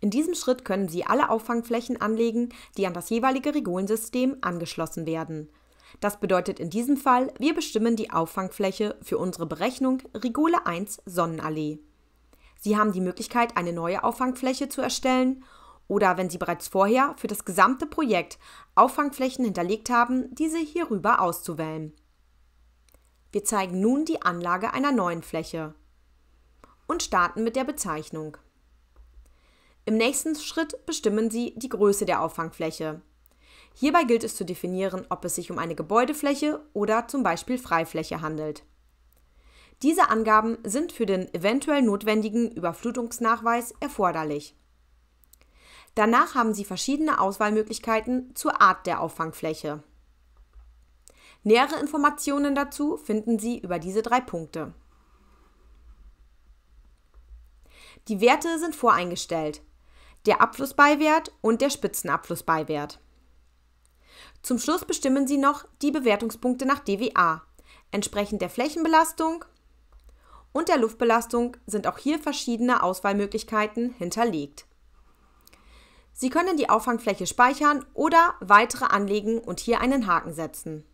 In diesem Schritt können Sie alle Auffangflächen anlegen, die an das jeweilige Rigolensystem angeschlossen werden. Das bedeutet in diesem Fall, wir bestimmen die Auffangfläche für unsere Berechnung Rigole 1 Sonnenallee. Sie haben die Möglichkeit, eine neue Auffangfläche zu erstellen oder wenn Sie bereits vorher für das gesamte Projekt Auffangflächen hinterlegt haben, diese hierüber auszuwählen. Wir zeigen nun die Anlage einer neuen Fläche und starten mit der Bezeichnung. Im nächsten Schritt bestimmen Sie die Größe der Auffangfläche. Hierbei gilt es zu definieren, ob es sich um eine Gebäudefläche oder zum Beispiel Freifläche handelt. Diese Angaben sind für den eventuell notwendigen Überflutungsnachweis erforderlich. Danach haben Sie verschiedene Auswahlmöglichkeiten zur Art der Auffangfläche. Nähere Informationen dazu finden Sie über diese drei Punkte. Die Werte sind voreingestellt der Abflussbeiwert und der Spitzenabflussbeiwert. Zum Schluss bestimmen Sie noch die Bewertungspunkte nach DWA. Entsprechend der Flächenbelastung und der Luftbelastung sind auch hier verschiedene Auswahlmöglichkeiten hinterlegt. Sie können die Auffangfläche speichern oder weitere anlegen und hier einen Haken setzen.